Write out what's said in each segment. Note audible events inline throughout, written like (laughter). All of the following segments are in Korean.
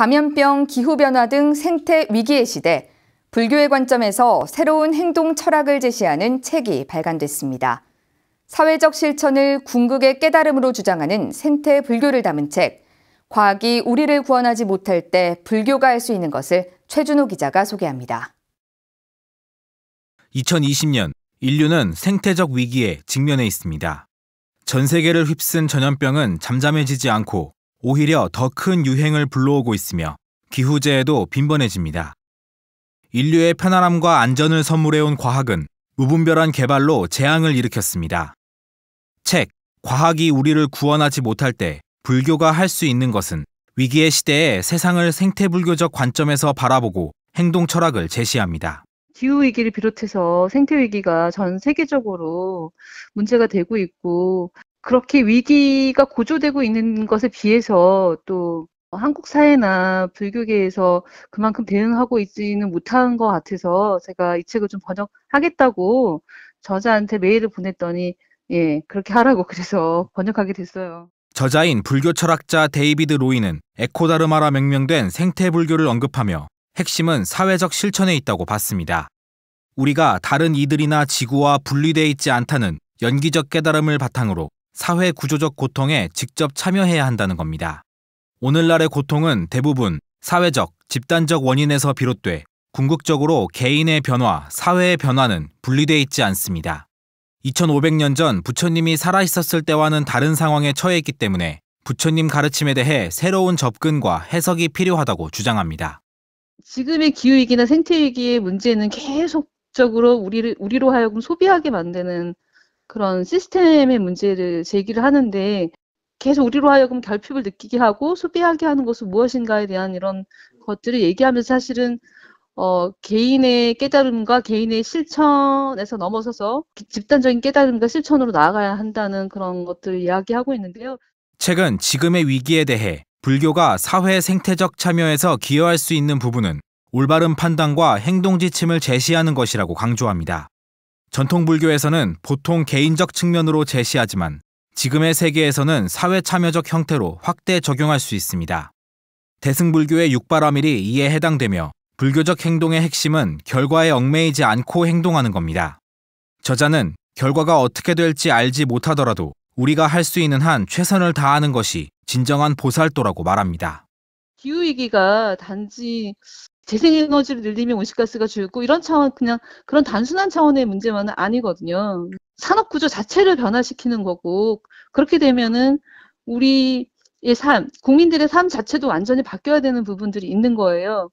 감염병, 기후변화 등 생태 위기의 시대, 불교의 관점에서 새로운 행동 철학을 제시하는 책이 발간됐습니다. 사회적 실천을 궁극의 깨달음으로 주장하는 생태 불교를 담은 책, 과학이 우리를 구원하지 못할 때 불교가 할 수 있는 것을 최준호 기자가 소개합니다. 2020년, 인류는 생태적 위기에 직면해 있습니다. 전 세계를 휩쓴 전염병은 잠잠해지지 않고 오히려 더 큰 유행을 불러오고 있으며 기후재해도 빈번해집니다. 인류의 편안함과 안전을 선물해온 과학은 무분별한 개발로 재앙을 일으켰습니다. 책, 과학이 우리를 구원하지 못할 때 불교가 할 수 있는 것은 위기의 시대에 세상을 생태불교적 관점에서 바라보고 행동 철학을 제시합니다. 기후 위기를 비롯해서 생태 위기가 전 세계적으로 문제가 되고 있고 그렇게 위기가 고조되고 있는 것에 비해서 또 한국 사회나 불교계에서 그만큼 대응하고 있지는 못한 것 같아서 제가 이 책을 좀 번역하겠다고 저자한테 메일을 보냈더니 예 그렇게 하라고 그래서 (laughs) 번역하게 됐어요. 저자인 불교 철학자 데이비드 로이는 에코다르마라 명명된 생태 불교를 언급하며 핵심은 사회적 실천에 있다고 봤습니다. 우리가 다른 이들이나 지구와 분리돼 있지 않다는 연기적 깨달음을 바탕으로 사회 구조적 고통에 직접 참여해야 한다는 겁니다. 오늘날의 고통은 대부분 사회적, 집단적 원인에서 비롯돼 궁극적으로 개인의 변화, 사회의 변화는 분리되어 있지 않습니다. 2500년 전 부처님이 살아있었을 때와는 다른 상황에 처해 있기 때문에 부처님 가르침에 대해 새로운 접근과 해석이 필요하다고 주장합니다. 지금의 기후위기나 생태위기의 문제는 계속적으로 우리를, 우리로 하여금 소비하게 만드는 그런 시스템의 문제를 제기를 하는데 계속 우리로 하여금 결핍을 느끼게 하고 소비하게 하는 것은 무엇인가에 대한 이런 것들을 얘기하면서 사실은 어, 개인의 깨달음과 개인의 실천에서 넘어서서 집단적인 깨달음과 실천으로 나아가야 한다는 그런 것들을 이야기하고 있는데요. 최근 지금의 위기에 대해 불교가 사회 생태적 참여에서 기여할 수 있는 부분은 올바른 판단과 행동 지침을 제시하는 것이라고 강조합니다. 전통 불교에서는 보통 개인적 측면으로 제시하지만 지금의 세계에서는 사회 참여적 형태로 확대 적용할 수 있습니다. 대승불교의 육바라밀이 이에 해당되며 불교적 행동의 핵심은 결과에 얽매이지 않고 행동하는 겁니다. 저자는 결과가 어떻게 될지 알지 못하더라도 우리가 할 수 있는 한 최선을 다하는 것이 진정한 보살도라고 말합니다. 기후위기가 단지 재생에너지를 늘리면 온실가스가 줄고 이런 차원 그냥 그런 단순한 차원의 문제만은 아니거든요. 산업 구조 자체를 변화시키는 거고 그렇게 되면은 우리의 삶, 국민들의 삶 자체도 완전히 바뀌어야 되는 부분들이 있는 거예요.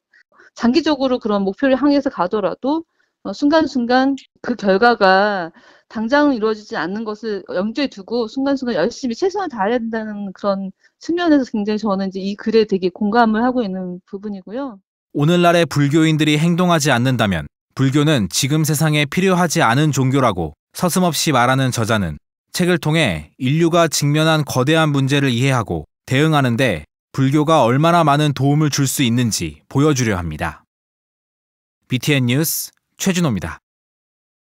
장기적으로 그런 목표를 향해서 가더라도 어, 순간순간 그 결과가 당장은 이루어지지 않는 것을 염두에 두고 순간순간 열심히 최선을 다해야 된다는 그런 측면에서 굉장히 저는 이제 이 글에 되게 공감을 하고 있는 부분이고요. 오늘날의 불교인들이 행동하지 않는다면 불교는 지금 세상에 필요하지 않은 종교라고 서슴없이 말하는 저자는 책을 통해 인류가 직면한 거대한 문제를 이해하고 대응하는데 불교가 얼마나 많은 도움을 줄 수 있는지 보여주려 합니다. BTN 뉴스 최준호입니다.